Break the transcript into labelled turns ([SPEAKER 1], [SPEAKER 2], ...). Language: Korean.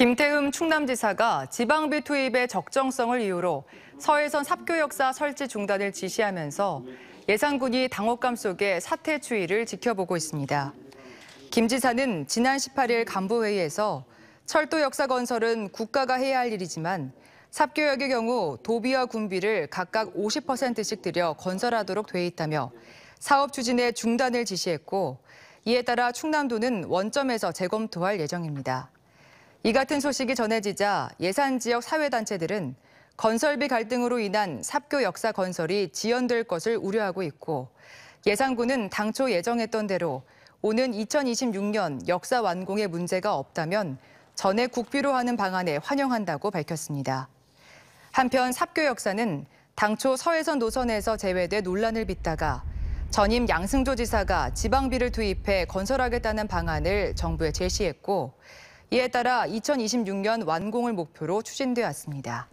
[SPEAKER 1] 김태흠 충남지사가 지방비 투입의 적정성을 이유로 서해선 삽교역사 설치 중단을 지시하면서 예산군이 당혹감 속에 사태 추이를 지켜보고 있습니다. 김 지사는 지난 18일 간부회의에서 철도 역사 건설은 국가가 해야 할 일이지만 삽교역의 경우 도비와 군비를 각각 50%씩 들여 건설하도록 돼 있다며 사업 추진의 중단을 지시했고 이에 따라 충남도는 원점에서 재검토할 예정입니다. 이 같은 소식이 전해지자 예산 지역 사회단체들은 건설비 갈등으로 인한 삽교 역사 건설이 지연될 것을 우려하고 있고 예산군은 당초 예정했던 대로 오는 2026년 역사 완공에 문제가 없다면 전에 국비로 하는 방안에 환영한다고 밝혔습니다. 한편 삽교 역사는 당초 서해선 노선에서 제외돼 논란을 빚다가 전임 양승조 지사가 지방비를 투입해 건설하겠다는 방안을 정부에 제시했고 이에 따라 2026년 완공을 목표로 추진되었습니다